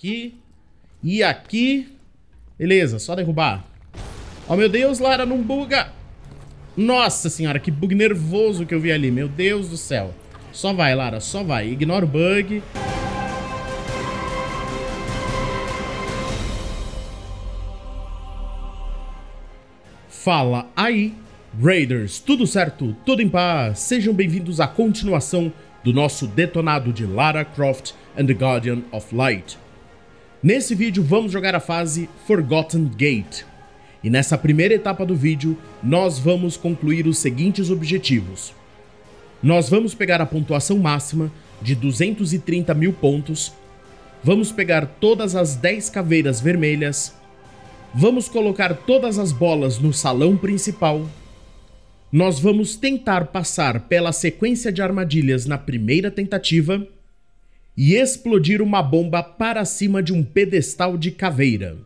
Aqui. E aqui. Beleza, só derrubar. Oh, meu Deus, Lara, não buga! Nossa senhora, que bug nervoso que eu vi ali. Meu Deus do céu. Só vai, Lara, só vai. Ignora o bug. Fala aí, Raiders. Tudo certo? Tudo em paz? Sejam bem-vindos à continuação do nosso detonado de Lara Croft and the Guardian of Light. Nesse vídeo vamos jogar a fase Forgotten Gate. E nessa primeira etapa do vídeo, nós vamos concluir os seguintes objetivos. Nós vamos pegar a pontuação máxima de 230 mil pontos, vamos pegar todas as 10 caveiras vermelhas, vamos colocar todas as bolas no salão principal, nós vamos tentar passar pela sequência de armadilhas na primeira tentativa, e explodir uma bomba para cima de um pedestal de caveira.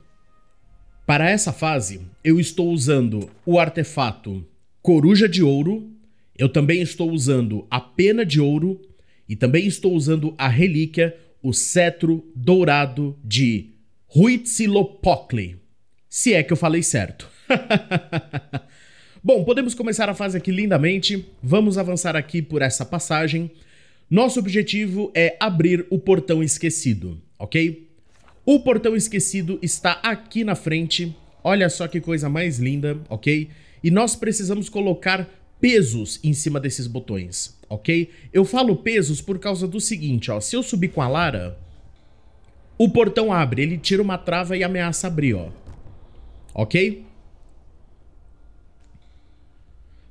Para essa fase, eu estou usando o artefato Coruja de Ouro, eu também estou usando a Pena de Ouro e também estou usando a relíquia, o Cetro Dourado de Huitzilopochtli. Se é que eu falei certo. Bom, podemos começar a fase aqui lindamente. Vamos avançar aqui por essa passagem. Nosso objetivo é abrir o portão esquecido, ok? O portão esquecido está aqui na frente. Olha só que coisa mais linda, ok? E nós precisamos colocar pesos em cima desses botões, ok? Eu falo pesos por causa do seguinte, ó. Se eu subir com a Lara, o portão abre. Ele tira uma trava e ameaça abrir, ó. Ok?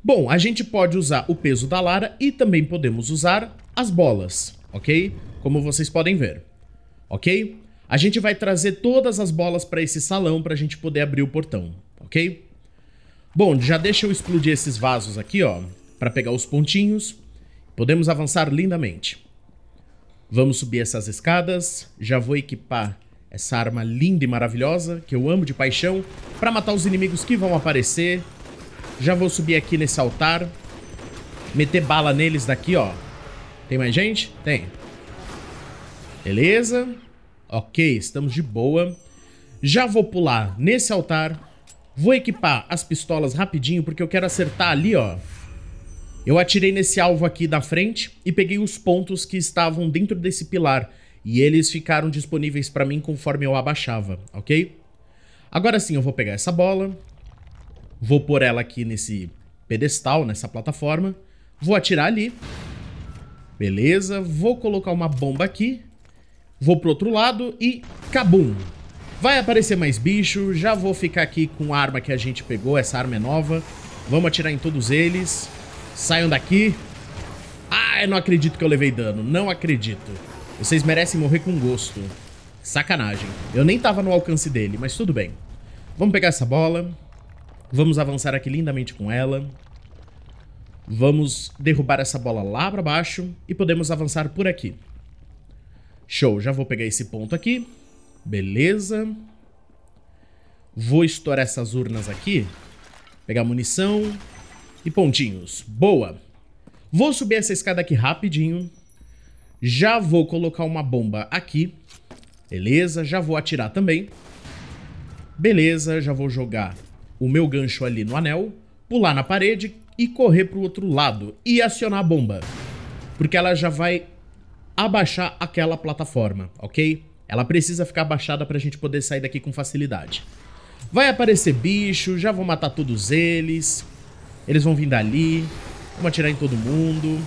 Bom, a gente pode usar o peso da Lara e também podemos usar as bolas, ok? Como vocês podem ver, ok? A gente vai trazer todas as bolas para esse salão para a gente poder abrir o portão, ok? Bom, já deixa eu explodir esses vasos aqui, ó, para pegar os pontinhos. Podemos avançar lindamente. Vamos subir essas escadas. Já vou equipar essa arma linda e maravilhosa, que eu amo de paixão, para matar os inimigos que vão aparecer. Já vou subir aqui nesse altar, meter bala neles daqui, ó, tem mais gente? Tem. Beleza. Ok, estamos de boa. Já vou pular nesse altar. Vou equipar as pistolas rapidinho, porque eu quero acertar ali, ó. Eu atirei nesse alvo aqui da frente e peguei os pontos que estavam dentro desse pilar. E eles ficaram disponíveis pra mim conforme eu abaixava, ok? Agora sim, eu vou pegar essa bola. Vou pôr ela aqui nesse pedestal, nessa plataforma. Vou atirar ali. Beleza, vou colocar uma bomba aqui. Vou pro outro lado e... Cabum! Vai aparecer mais bicho, já vou ficar aqui com a arma que a gente pegou, essa arma é nova. Vamos atirar em todos eles. Saiam daqui. Ah, eu não acredito que eu levei dano, não acredito. Vocês merecem morrer com gosto. Sacanagem. Eu nem tava no alcance dele, mas tudo bem. Vamos pegar essa bola. Vamos avançar aqui lindamente com ela. Vamos derrubar essa bola lá para baixo e podemos avançar por aqui. Show, já vou pegar esse ponto aqui. Beleza. Vou estourar essas urnas aqui. Pegar munição e pontinhos. Boa. Vou subir essa escada aqui rapidinho. Já vou colocar uma bomba aqui. Beleza, já vou atirar também. Beleza, já vou jogar o meu gancho ali no anel. Pular na parede, e correr pro outro lado e acionar a bomba. Porque ela já vai abaixar aquela plataforma, ok? Ela precisa ficar abaixada pra gente poder sair daqui com facilidade. Vai aparecer bicho, já vou matar todos eles. Eles vão vir dali. Vamos atirar em todo mundo.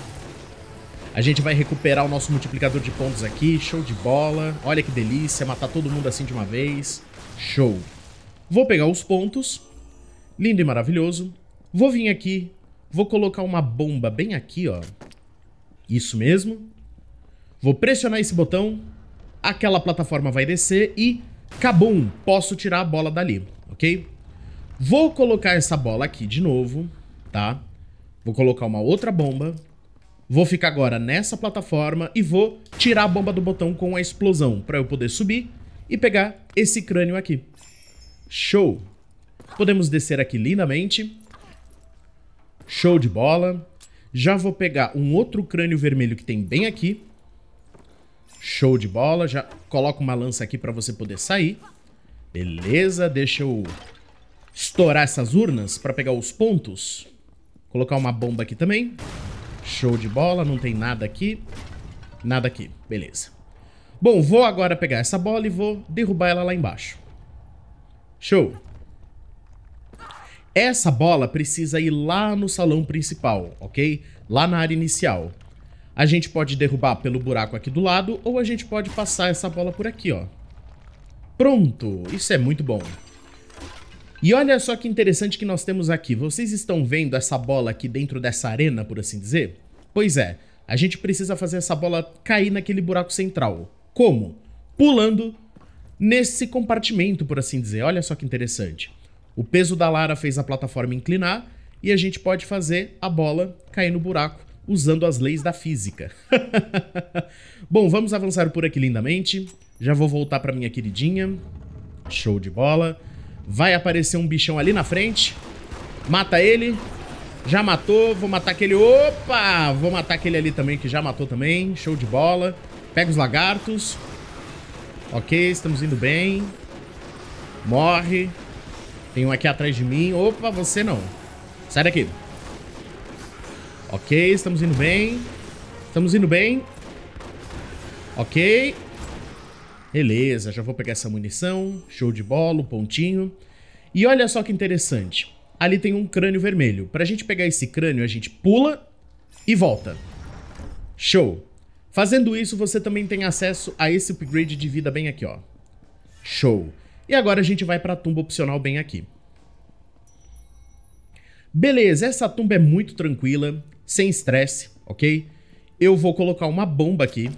A gente vai recuperar o nosso multiplicador de pontos aqui. Show de bola. Olha que delícia, matar todo mundo assim de uma vez. Show. Vou pegar os pontos. Lindo e maravilhoso. Vou vir aqui Vou colocar uma bomba bem aqui, ó. Isso mesmo. Vou pressionar esse botão. Aquela plataforma vai descer e... Cabum! Posso tirar a bola dali, ok? Vou colocar essa bola aqui de novo, tá? Vou colocar uma outra bomba. Vou ficar agora nessa plataforma e vou tirar a bomba do botão com a explosão para eu poder subir e pegar esse crânio aqui. Show! Podemos descer aqui lindamente. Show de bola. Já vou pegar um outro crânio vermelho que tem bem aqui. Show de bola. Já coloco uma lança aqui para você poder sair. Beleza, deixa eu estourar essas urnas para pegar os pontos. Colocar uma bomba aqui também. Show de bola, não tem nada aqui. Nada aqui, beleza. Bom, vou agora pegar essa bola e vou derrubar ela lá embaixo. Show. Essa bola precisa ir lá no salão principal, ok? Lá na área inicial. A gente pode derrubar pelo buraco aqui do lado ou a gente pode passar essa bola por aqui, ó. Pronto! Isso é muito bom. E olha só que interessante que nós temos aqui. Vocês estão vendo essa bola aqui dentro dessa arena, por assim dizer? Pois é, a gente precisa fazer essa bola cair naquele buraco central. Como? Pulando nesse compartimento, por assim dizer. Olha só que interessante. O peso da Lara fez a plataforma inclinar e a gente pode fazer a bola cair no buraco usando as leis da física. Bom, vamos avançar por aqui lindamente. Já vou voltar para minha queridinha. Show de bola. Vai aparecer um bichão ali na frente. Mata ele. Já matou. Vou matar aquele... Opa! Vou matar aquele ali também, que já matou também. Show de bola. Pega os lagartos. Ok, estamos indo bem. Morre. Tem um aqui atrás de mim. Opa, você não. Sai daqui. Ok, estamos indo bem. Estamos indo bem. Ok. Beleza, já vou pegar essa munição. Show de bola, um pontinho. E olha só que interessante. Ali tem um crânio vermelho. Pra gente pegar esse crânio, a gente pula e volta. Show. Fazendo isso, você também tem acesso a esse upgrade de vida bem aqui, ó. Show. E agora a gente vai pra tumba opcional bem aqui. Beleza, essa tumba é muito tranquila, sem estresse, ok? Eu vou colocar uma bomba aqui,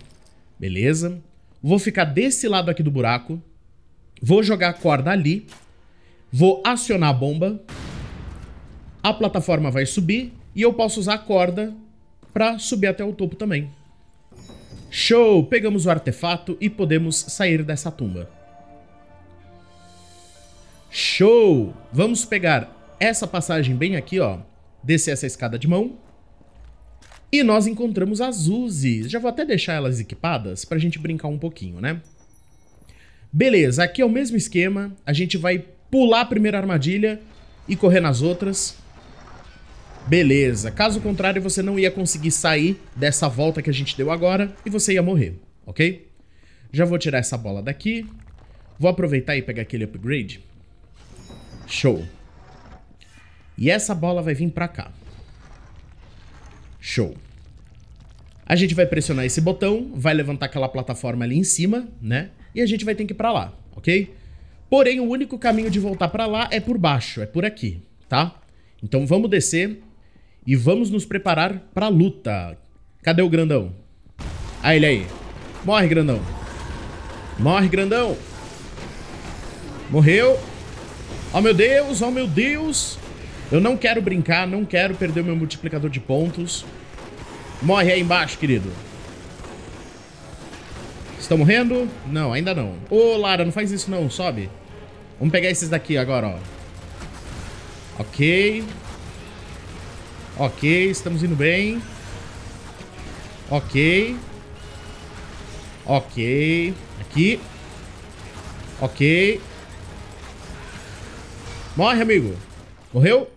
beleza? Vou ficar desse lado aqui do buraco, vou jogar a corda ali, vou acionar a bomba, a plataforma vai subir e eu posso usar a corda pra subir até o topo também. Show! Pegamos o artefato e podemos sair dessa tumba. Show! Vamos pegar essa passagem bem aqui, ó. Descer essa escada de mão. E nós encontramos as Uzis. Já vou até deixar elas equipadas pra gente brincar um pouquinho, né? Beleza, aqui é o mesmo esquema. A gente vai pular a primeira armadilha e correr nas outras. Beleza. Caso contrário, você não ia conseguir sair dessa volta que a gente deu agora e você ia morrer, ok? Já vou tirar essa bola daqui. Vou aproveitar e pegar aquele upgrade. Show. E essa bola vai vir pra cá. Show. A gente vai pressionar esse botão, vai levantar aquela plataforma ali em cima, né? E a gente vai ter que ir pra lá, ok? Porém, o único caminho de voltar pra lá é por baixo, é por aqui, tá? Então vamos descer e vamos nos preparar pra luta. Cadê o grandão? Ah, ele aí. Morre, grandão. Morre, grandão. Morreu. Oh meu Deus, oh meu Deus. Eu não quero brincar, não quero perder meu multiplicador de pontos. Morre aí embaixo, querido. Estão morrendo? Não, ainda não. Ô, Lara, não faz isso não, sobe. Vamos pegar esses daqui agora, ó. Ok. Ok, estamos indo bem. Ok. Ok. Aqui. Ok. Morre, amigo. Morreu?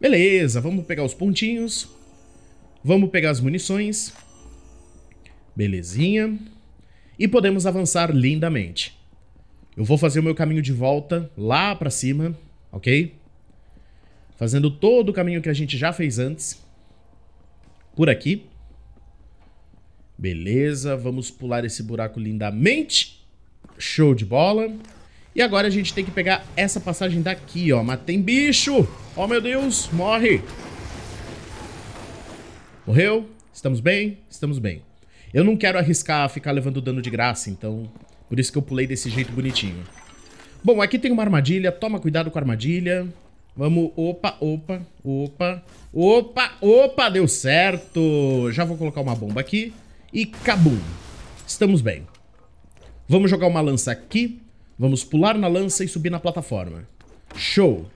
Beleza, vamos pegar os pontinhos. Vamos pegar as munições. Belezinha. E podemos avançar lindamente. Eu vou fazer o meu caminho de volta lá pra cima, ok? Fazendo todo o caminho que a gente já fez antes. Por aqui. Beleza, vamos pular esse buraco lindamente. Show de bola. E agora a gente tem que pegar essa passagem daqui, ó. Mas tem bicho! Oh, meu Deus! Morre! Morreu? Estamos bem? Estamos bem. Eu não quero arriscar ficar levando dano de graça, então... Por isso que eu pulei desse jeito bonitinho. Bom, aqui tem uma armadilha. Toma cuidado com a armadilha. Vamos... Opa, opa, opa. Opa, opa! Deu certo! Já vou colocar uma bomba aqui. E cabum! Estamos bem. Vamos jogar uma lança aqui. Vamos pular na lança e subir na plataforma. Show!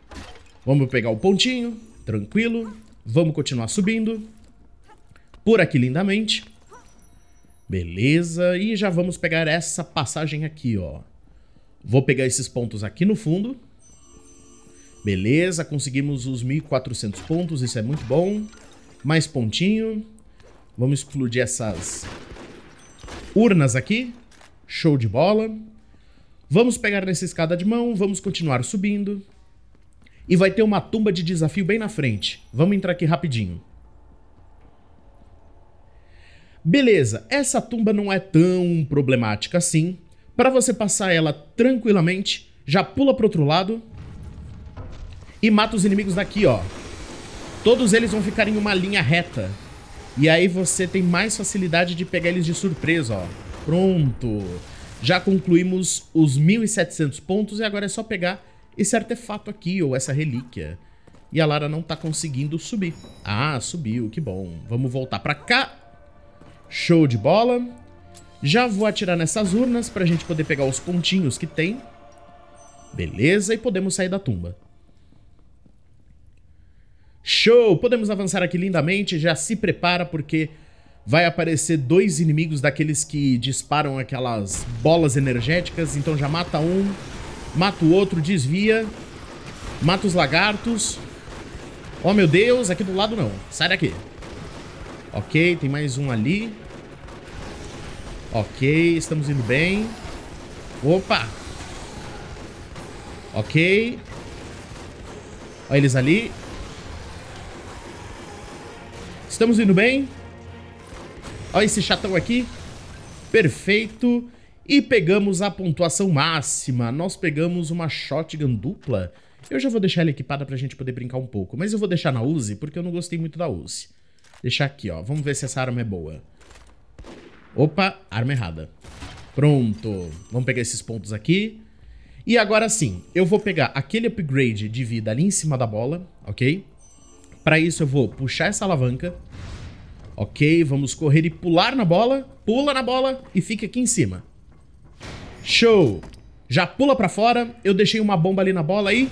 Vamos pegar o pontinho, tranquilo. Vamos continuar subindo. Por aqui lindamente. Beleza, e já vamos pegar essa passagem aqui, ó. Vou pegar esses pontos aqui no fundo. Beleza, conseguimos os 1.400 pontos, isso é muito bom. Mais pontinho. Vamos explodir essas urnas aqui. Show de bola. Vamos pegar nessa escada de mão, vamos continuar subindo. E vai ter uma tumba de desafio bem na frente. Vamos entrar aqui rapidinho. Beleza, essa tumba não é tão problemática assim. Para você passar ela tranquilamente, já pula pro outro lado e mata os inimigos daqui, ó. Todos eles vão ficar em uma linha reta. E aí você tem mais facilidade de pegar eles de surpresa, ó. Pronto. Já concluímos os 1.700 pontos e agora é só pegar esse artefato aqui, ou essa relíquia. E a Lara não tá conseguindo subir. Ah, subiu, que bom. Vamos voltar pra cá. Show de bola. Já vou atirar nessas urnas pra gente poder pegar os pontinhos que tem. Beleza, e podemos sair da tumba. Show! Podemos avançar aqui lindamente, já se prepara porque vai aparecer dois inimigos daqueles que disparam aquelas bolas energéticas. Então já mata um, mata o outro, desvia, mata os lagartos. Oh, meu Deus, aqui do lado não. Sai daqui. Ok, tem mais um ali. Ok, estamos indo bem. Opa! Ok. Olha eles ali. Estamos indo bem. Olha esse chatão aqui. Perfeito. E pegamos a pontuação máxima. Nós pegamos uma shotgun dupla. Eu já vou deixar ela equipada pra gente poder brincar um pouco. Mas eu vou deixar na Uzi, porque eu não gostei muito da Uzi. Deixar aqui, ó. Vamos ver se essa arma é boa. Opa, arma errada. Pronto. Vamos pegar esses pontos aqui. E agora sim, eu vou pegar aquele upgrade de vida ali em cima da bola, ok? Pra isso eu vou puxar essa alavanca. Ok, vamos correr e pular na bola. Pula na bola e fica aqui em cima. Show! Já pula pra fora, eu deixei uma bomba ali na bola e...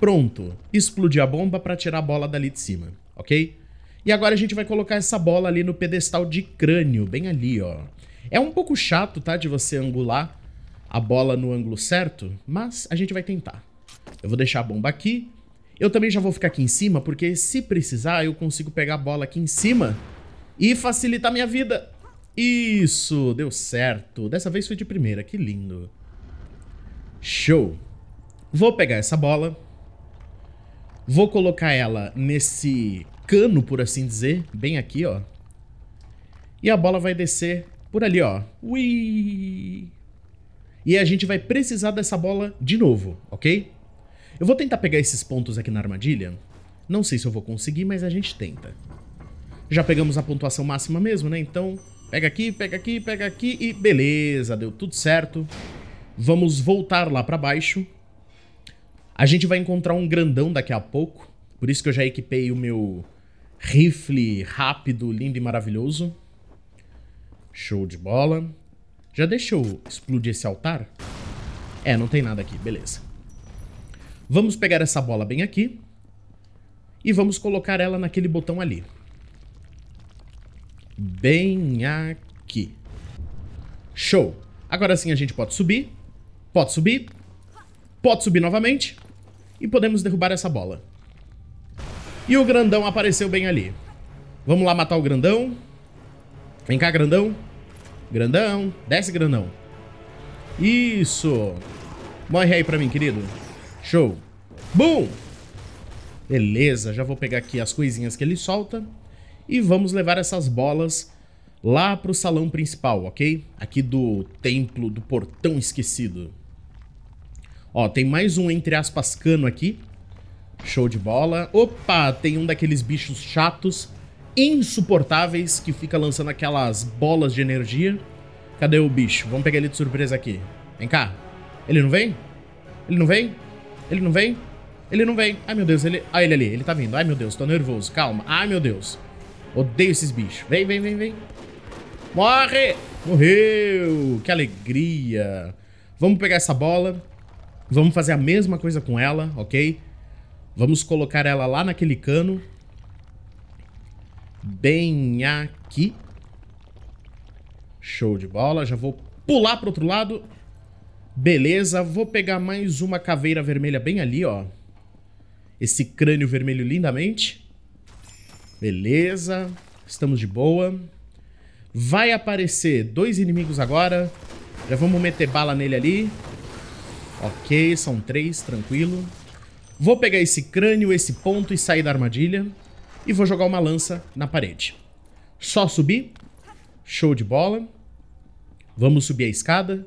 Pronto. Explodi a bomba pra tirar a bola dali de cima, ok? E agora a gente vai colocar essa bola ali no pedestal de crânio, bem ali, ó. É um pouco chato, tá, de você angular a bola no ângulo certo, mas a gente vai tentar. Eu vou deixar a bomba aqui. Eu também já vou ficar aqui em cima, porque se precisar eu consigo pegar a bola aqui em cima e facilitar minha vida. Isso, deu certo. Dessa vez foi de primeira, que lindo. Show. Vou pegar essa bola. Vou colocar ela nesse cano, por assim dizer, bem aqui, ó. E a bola vai descer por ali, ó. Ui! E a gente vai precisar dessa bola de novo, ok? Eu vou tentar pegar esses pontos aqui na armadilha. Não sei se eu vou conseguir, mas a gente tenta já pegamos a pontuação máxima mesmo, né? Então, pega aqui, pega aqui, pega aqui e beleza, deu tudo certo. Vamos voltar lá para baixo. A gente vai encontrar um grandão daqui a pouco, por isso que eu já equipei o meu rifle rápido, lindo e maravilhoso. Show de bola. Já deixa eu explodir esse altar? É, não tem nada aqui, beleza. Vamos pegar essa bola bem aqui e vamos colocar ela naquele botão ali. Bem aqui. Show. Agora sim a gente pode subir. Pode subir. Pode subir novamente. E podemos derrubar essa bola. E o grandão apareceu bem ali. Vamos lá matar o grandão. Vem cá, grandão. Grandão. Desce, grandão. Isso. Morre aí pra mim, querido. Show. Boom. Beleza, já vou pegar aqui as coisinhas que ele solta e vamos levar essas bolas lá para o salão principal, ok? Aqui do templo do portão esquecido. Ó, tem mais um entre aspas cano aqui. Show de bola. Opa, tem um daqueles bichos chatos, insuportáveis, que fica lançando aquelas bolas de energia. Cadê o bicho? Vamos pegar ele de surpresa aqui. Vem cá. Ele não vem? Ele não vem? Ele não vem? Ele não vem. Ai, meu Deus, ele... Ah, ele ali. Ele tá vindo. Ai, meu Deus, tô nervoso. Calma. Ai, meu Deus. Odeio esses bichos. Vem, vem, vem, vem. Morre! Morreu! Que alegria! Vamos pegar essa bola. Vamos fazer a mesma coisa com ela, ok? Vamos colocar ela lá naquele cano. Bem aqui. Show de bola. Já vou pular pro outro lado. Beleza. Vou pegar mais uma caveira vermelha bem ali, ó. Esse crânio vermelho lindamente. Beleza. Estamos de boa. Vai aparecer dois inimigos agora. Já vamos meter bala nele ali. Ok, são três, tranquilo. Vou pegar esse crânio, esse ponto e sair da armadilha. E vou jogar uma lança na parede. Só subir. Show de bola. Vamos subir a escada.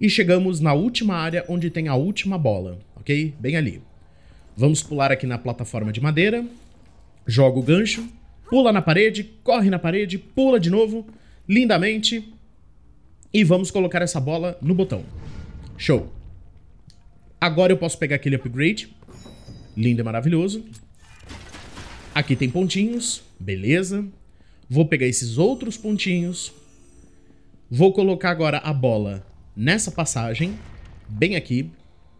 E chegamos na última área onde tem a última bola, ok? Bem ali. Vamos pular aqui na plataforma de madeira joga o gancho, pula na parede, corre na parede, pula de novo, lindamente. E vamos colocar essa bola no botão. Show. Agora eu posso pegar aquele upgrade. Lindo e maravilhoso. Aqui tem pontinhos. Beleza. Vou pegar esses outros pontinhos. Vou colocar agora a bola nessa passagem. Bem aqui.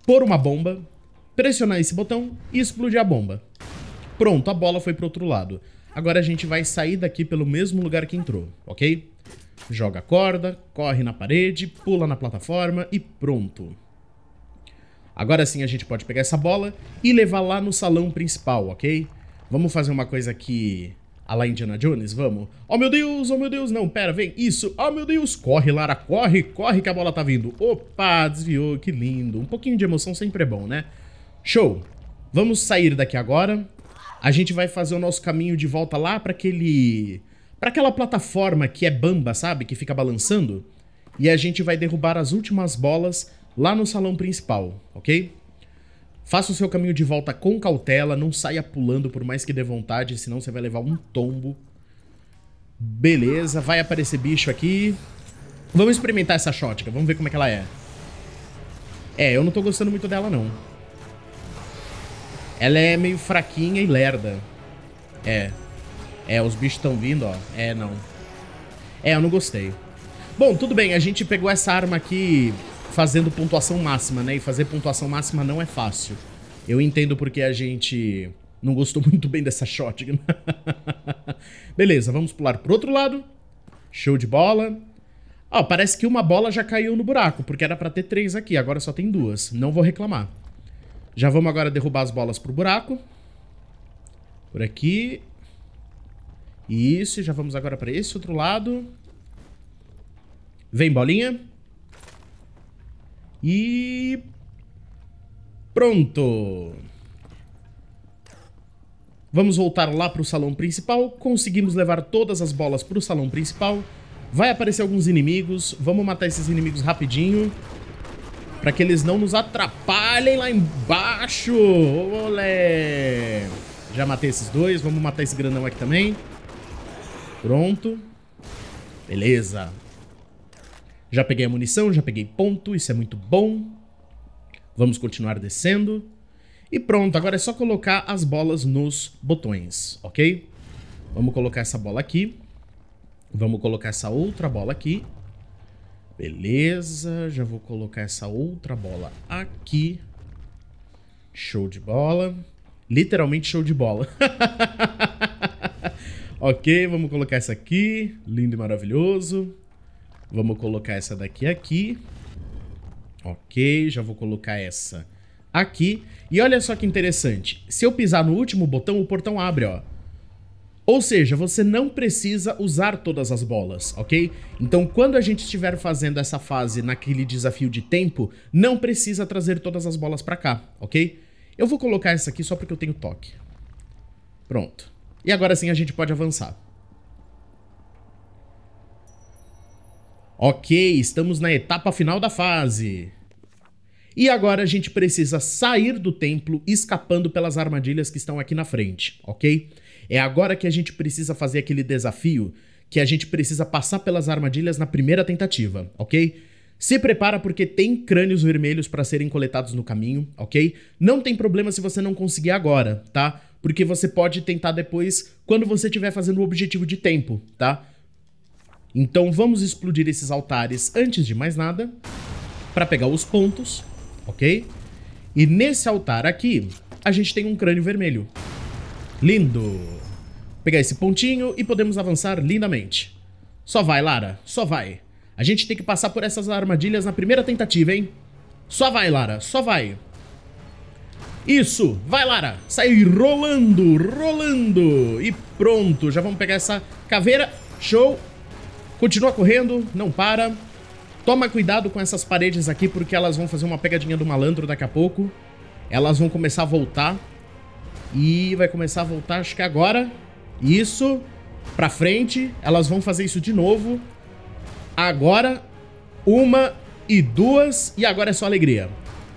Pôr uma bomba. Pressionar esse botão e explodir a bomba. Pronto, a bola foi pro outro lado. Agora a gente vai sair daqui pelo mesmo lugar que entrou, ok? Joga a corda, corre na parede, pula na plataforma e pronto. Agora sim a gente pode pegar essa bola e levar lá no salão principal, ok? Vamos fazer uma coisa aqui a lá Indiana Jones, vamos. Oh meu Deus, oh meu Deus, não, pera, vem, isso, oh meu Deus, corre Lara, corre, corre que a bola tá vindo. Opa, desviou, que lindo, um pouquinho de emoção sempre é bom, né? Show, vamos sair daqui agora, a gente vai fazer o nosso caminho de volta lá para aquele para aquela plataforma que é bamba, sabe, que fica balançando, e a gente vai derrubar as últimas bolas lá no salão principal, OK? Faça o seu caminho de volta com cautela, não saia pulando por mais que dê vontade, senão você vai levar um tombo. Beleza, vai aparecer bicho aqui. Vamos experimentar essa shotgun, vamos ver como é que ela é. É, eu não tô gostando muito dela não. Ela é meio fraquinha e lerda. É. É, os bichos estão vindo, ó. É, não. É, eu não gostei. Bom, tudo bem, a gente pegou essa arma aqui fazendo pontuação máxima, né? E fazer pontuação máxima não é fácil. Eu entendo porque a gente não gostou muito bem dessa shotgun. Beleza, vamos pular pro outro lado. Show de bola. Ó, parece que uma bola já caiu no buraco, porque era pra ter três aqui, agora só tem duas. Não vou reclamar. Já vamos agora derrubar as bolas pro buraco. Por aqui. Isso, já vamos agora para esse outro lado. Vem, bolinha. E... Pronto. Vamos voltar lá para o salão principal. Conseguimos levar todas as bolas para o salão principal. Vai aparecer alguns inimigos. Vamos matar esses inimigos rapidinho. Pra que eles não nos atrapalhem lá embaixo. Olé! Já matei esses dois. Vamos matar esse grandão aqui também. Pronto. Beleza. Já peguei a munição, já peguei ponto. Isso é muito bom. Vamos continuar descendo. E pronto, agora é só colocar as bolas nos botões, ok? Vamos colocar essa bola aqui. Vamos colocar essa outra bola aqui. Beleza, já vou colocar essa outra bola aqui. Show de bola. Literalmente show de bola. ok, vamos colocar essa aqui. Lindo e maravilhoso. Vamos colocar essa daqui aqui. Ok, já vou colocar essa aqui. E olha só que interessante. Se eu pisar no último botão, o portão abre, ó. Ou seja, você não precisa usar todas as bolas, ok? Então, quando a gente estiver fazendo essa fase naquele desafio de tempo, não precisa trazer todas as bolas para cá, ok? Eu vou colocar essa aqui só porque eu tenho toque. Pronto. E agora sim a gente pode avançar. Ok, estamos na etapa final da fase. E agora a gente precisa sair do templo escapando pelas armadilhas que estão aqui na frente, ok? Ok? É agora que a gente precisa fazer aquele desafio que a gente precisa passar pelas armadilhas na primeira tentativa, ok? Se prepara porque tem crânios vermelhos para serem coletados no caminho, ok? Não tem problema se você não conseguir agora, tá? Porque você pode tentar depois quando você estiver fazendo o objetivo de tempo, tá? Então vamos explodir esses altares antes de mais nada para pegar os pontos, ok? E nesse altar aqui, a gente tem um crânio vermelho. Lindo. pegar esse pontinho e podemos avançar lindamente. Só vai, Lara. Só vai. A gente tem que passar por essas armadilhas na primeira tentativa, hein? Só vai, Lara. Só vai. Isso. Vai, Lara. Sai rolando, rolando. E pronto. Já vamos pegar essa caveira. Show. Continua correndo. Não para. Toma cuidado com essas paredes aqui, porque elas vão fazer uma pegadinha do malandro daqui a pouco. Elas vão começar a voltar. E vai começar a voltar, acho que agora. Isso. Pra frente. Elas vão fazer isso de novo. Agora. Uma e duas. E agora é só alegria.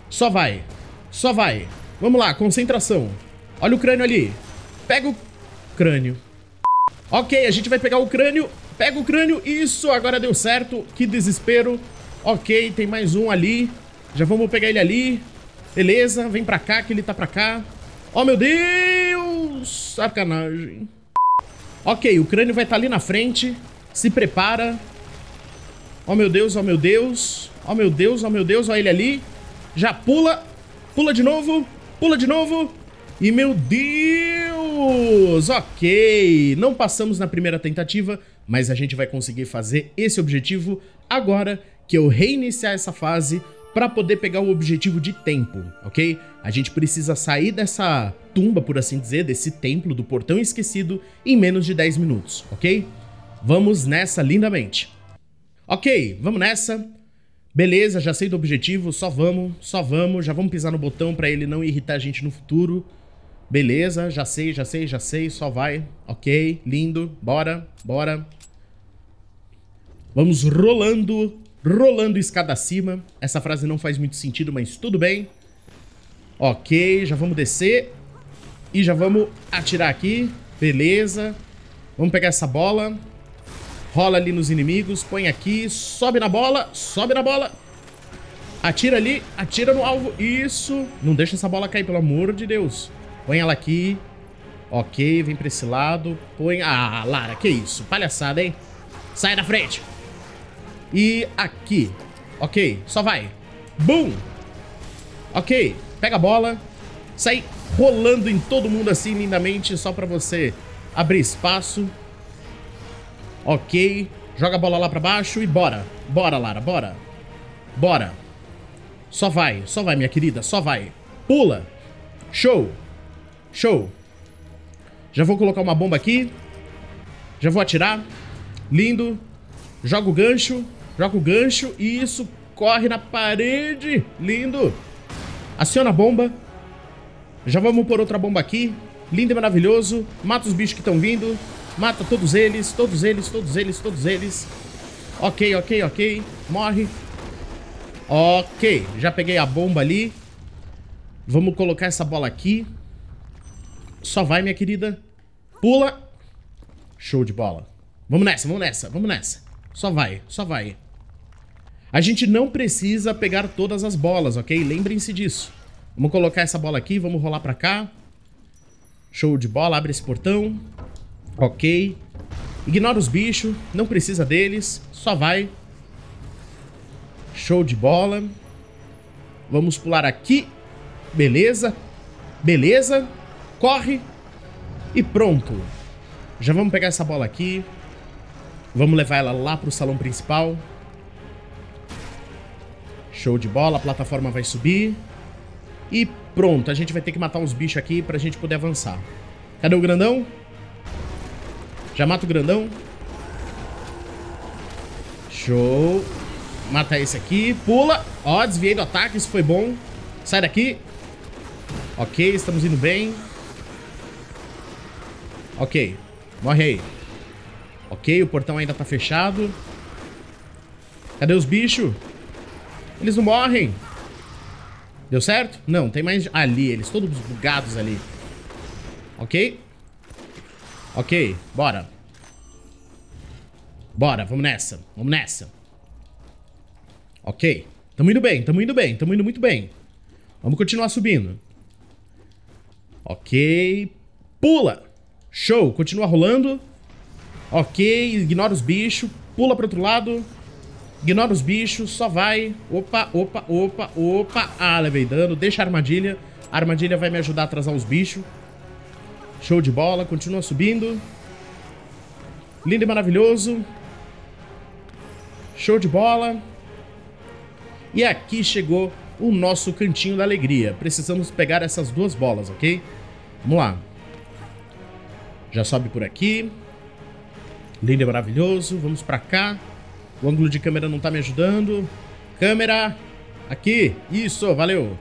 Só vai. Só vai. Vamos lá, concentração. Olha o crânio ali. Pega o crânio. Ok, a gente vai pegar o crânio. Pega o crânio. Isso, agora deu certo. Que desespero. Ok, tem mais um ali. Já vamos pegar ele ali. Beleza, vem pra cá que ele tá pra cá. Oh, meu Deus! Sacanagem. Ok, o crânio vai estar tá ali na frente. Se prepara. Oh, meu Deus, oh, meu Deus. Oh, meu Deus, oh, meu Deus. Olha ele ali. Já pula. Pula de novo. Pula de novo. E, meu Deus! Ok. Não passamos na primeira tentativa, mas a gente vai conseguir fazer esse objetivo agora que eu é reiniciar essa fase para poder pegar o objetivo de tempo, ok? A gente precisa sair dessa tumba, por assim dizer, desse templo do portão esquecido em menos de 10 minutos, ok? Vamos nessa lindamente. Ok, vamos nessa. Beleza, já sei do objetivo, só vamos, só vamos, já vamos pisar no botão para ele não irritar a gente no futuro. Beleza, já sei, já sei, já sei, só vai. Ok, lindo, bora, bora. Vamos rolando rolando escada acima. Essa frase não faz muito sentido, mas tudo bem. Ok, já vamos descer. E já vamos atirar aqui. Beleza. Vamos pegar essa bola. Rola ali nos inimigos, põe aqui, sobe na bola, sobe na bola. Atira ali, atira no alvo. Isso. Não deixa essa bola cair, pelo amor de Deus. Põe ela aqui. Ok, vem pra esse lado. Põe... Ah, Lara, que isso? Palhaçada, hein? Sai da frente. E aqui. Ok, só vai. Boom! Ok, pega a bola. Sai rolando em todo mundo assim lindamente, só pra você abrir espaço. Ok. Joga a bola lá pra baixo e bora. Bora, Lara, bora. Bora. Só vai, só vai, minha querida, só vai. Pula. Show. Show. Já vou colocar uma bomba aqui. Já vou atirar. Lindo. Joga o gancho. Joga o gancho e isso corre na parede. Lindo. Aciona a bomba. Já vamos pôr outra bomba aqui. Lindo e maravilhoso. Mata os bichos que estão vindo. Mata todos eles, todos eles, todos eles, todos eles. Ok, ok, ok. Morre. Ok, já peguei a bomba ali. Vamos colocar essa bola aqui. Só vai, minha querida. Pula. Show de bola. Vamos nessa, vamos nessa, vamos nessa. Só vai, só vai. A gente não precisa pegar todas as bolas, ok? Lembrem-se disso. Vamos colocar essa bola aqui, vamos rolar pra cá. Show de bola, abre esse portão. Ok. Ignora os bichos, não precisa deles, só vai. Show de bola. Vamos pular aqui. Beleza. Beleza. Corre. E pronto. Já vamos pegar essa bola aqui. Vamos levar ela lá pro salão principal. Show de bola, a plataforma vai subir. E pronto, a gente vai ter que matar uns bichos aqui pra gente poder avançar. Cadê o grandão? Já mata o grandão. Show. Mata esse aqui. Pula. Ó, desviei do ataque, isso foi bom. Sai daqui. Ok, estamos indo bem. Ok. Morre aí. Ok, o portão ainda tá fechado. Cadê os bichos? Eles não morrem. Deu certo? Não, tem mais ali. Eles todos bugados ali. Ok? Ok, bora. Bora, vamos nessa. Vamos nessa. Ok. Tamo indo bem, tamo indo bem, tamo indo muito bem. Vamos continuar subindo. Ok. Pula. Show. Continua rolando. Ok, ignora os bichos. Pula pro outro lado. Ignora os bichos, só vai. Opa, opa, opa, opa. Ah, levei dano. Deixa a armadilha. A armadilha vai me ajudar a atrasar os bichos. Show de bola. Continua subindo. Lindo e maravilhoso. Show de bola. E aqui chegou o nosso cantinho da alegria. Precisamos pegar essas duas bolas, ok? Vamos lá. Já sobe por aqui. Lindo e maravilhoso. Vamos pra cá. O ângulo de câmera não tá me ajudando. Câmera. Aqui. Isso, valeu.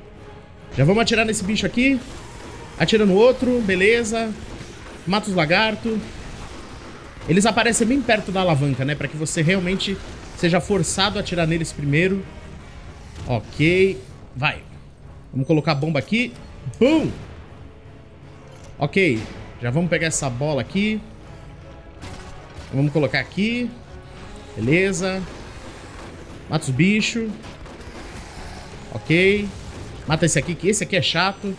Já vamos atirar nesse bicho aqui. Atira no outro, beleza. Mata os lagartos. Eles aparecem bem perto da alavanca, né? Pra que você realmente seja forçado a atirar neles primeiro. Ok. Vai. Vamos colocar a bomba aqui. Bum! Ok. Já vamos pegar essa bola aqui. Vamos colocar aqui. Beleza. Mata os bichos. Ok. Mata esse aqui, que esse aqui é chato.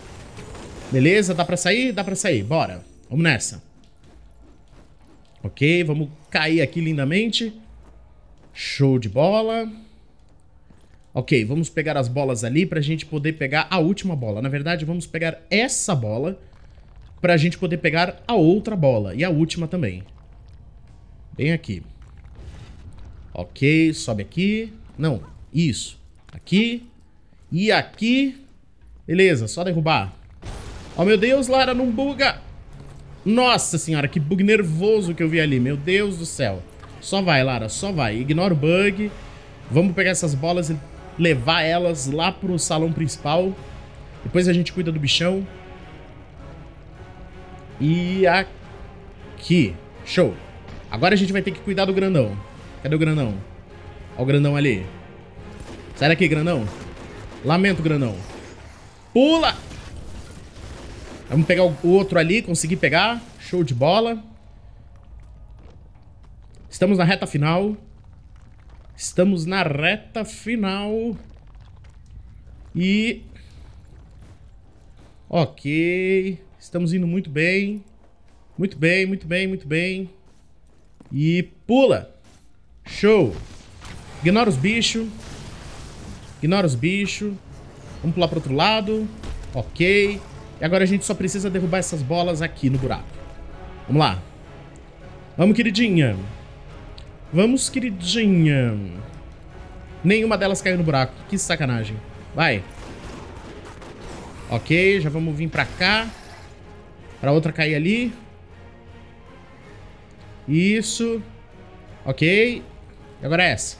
Beleza, dá pra sair? Dá pra sair. Bora. Vamos nessa. Ok, vamos cair aqui lindamente. Show de bola. Ok, vamos pegar as bolas ali pra gente poder pegar a última bola. Na verdade, vamos pegar essa bola pra gente poder pegar a outra bola. E a última também. Bem aqui. Ok, sobe aqui. Não, isso. Aqui. E aqui. Beleza, só derrubar. Oh, meu Deus, Lara, não buga. Nossa senhora, que bug nervoso que eu vi ali. Meu Deus do céu. Só vai, Lara, só vai. Ignora o bug. Vamos pegar essas bolas e levar elas lá pro salão principal. Depois a gente cuida do bichão. E aqui. Show. Agora a gente vai ter que cuidar do grandão. Cadê o grandão? Olha o grandão ali. Sai daqui, grandão. Lamento, grandão. Pula! Vamos pegar o outro ali, consegui pegar. Show de bola. Estamos na reta final. Estamos na reta final. E... Ok. Estamos indo muito bem. Muito bem, muito bem, muito bem. E pula! Show. Ignora os bichos. Ignora os bichos. Vamos pular pro outro lado. Ok. E agora a gente só precisa derrubar essas bolas aqui no buraco. Vamos lá. Vamos, queridinha. Vamos, queridinha. Nenhuma delas caiu no buraco. Que sacanagem. Vai. Ok, já vamos vir pra cá. Pra outra cair ali. Isso. Ok. E agora é essa.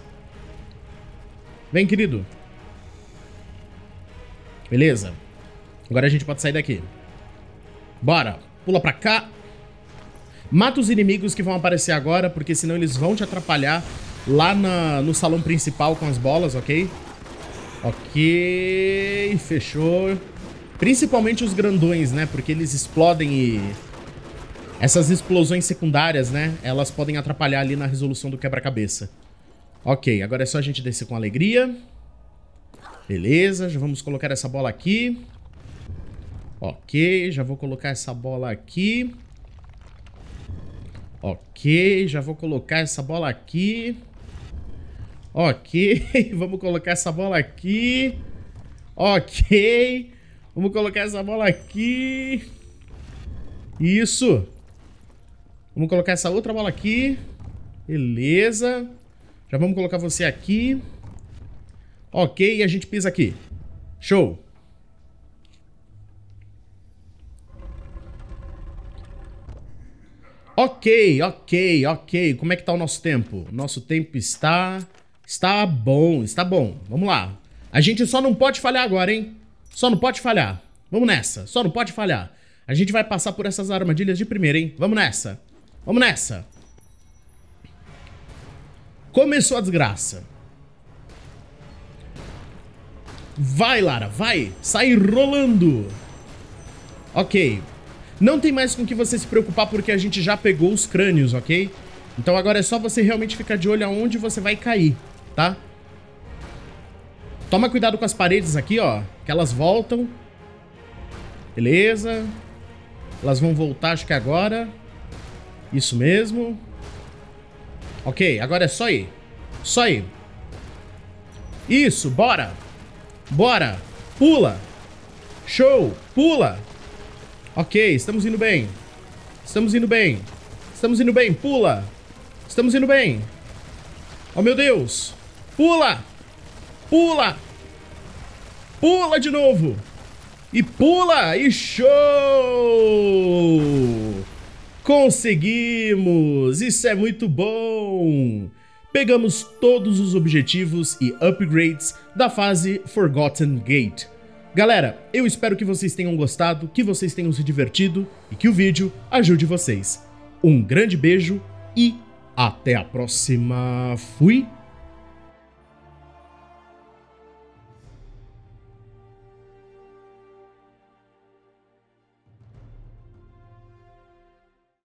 Vem, querido. Beleza. Agora a gente pode sair daqui. Bora. Pula pra cá. Mata os inimigos que vão aparecer agora, porque senão eles vão te atrapalhar lá na, no salão principal com as bolas, ok? Ok. Fechou. Principalmente os grandões, né? Porque eles explodem e... Essas explosões secundárias, né? Elas podem atrapalhar ali na resolução do quebra-cabeça. Ok, agora é só a gente descer com alegria. Beleza, já vamos colocar essa bola aqui. Ok, já vou colocar essa bola aqui. Ok, já vou colocar essa bola aqui. Ok, vamos colocar essa bola aqui. Ok, vamos colocar essa bola aqui. Isso. Vamos colocar essa outra bola aqui. Beleza. Já vamos colocar você aqui. Ok, e a gente pisa aqui. Show. Ok, ok, ok. Como é que tá o nosso tempo? Nosso tempo está... Está bom, está bom. Vamos lá. A gente só não pode falhar agora, hein? Só não pode falhar. Vamos nessa. Só não pode falhar. A gente vai passar por essas armadilhas de primeira, hein? Vamos nessa. Vamos nessa. Começou a desgraça. Vai, Lara, vai. Sai rolando. Ok. Não tem mais com que você se preocupar porque a gente já pegou os crânios, ok? Então agora é só você realmente ficar de olho aonde você vai cair, tá? Toma cuidado com as paredes aqui, ó. Que elas voltam. Beleza. Elas vão voltar, acho que agora. Isso mesmo. Ok, agora é só ir. Só ir. Isso, bora. Bora. Pula. Show. Pula. Ok, estamos indo bem. Estamos indo bem. Estamos indo bem. Pula. Estamos indo bem. Oh, meu Deus. Pula. Pula. Pula de novo. E pula. E show. Conseguimos! Isso é muito bom! Pegamos todos os objetivos e upgrades da fase Forgotten Gate. Galera, eu espero que vocês tenham gostado, que vocês tenham se divertido e que o vídeo ajude vocês. Um grande beijo e até a próxima. Fui!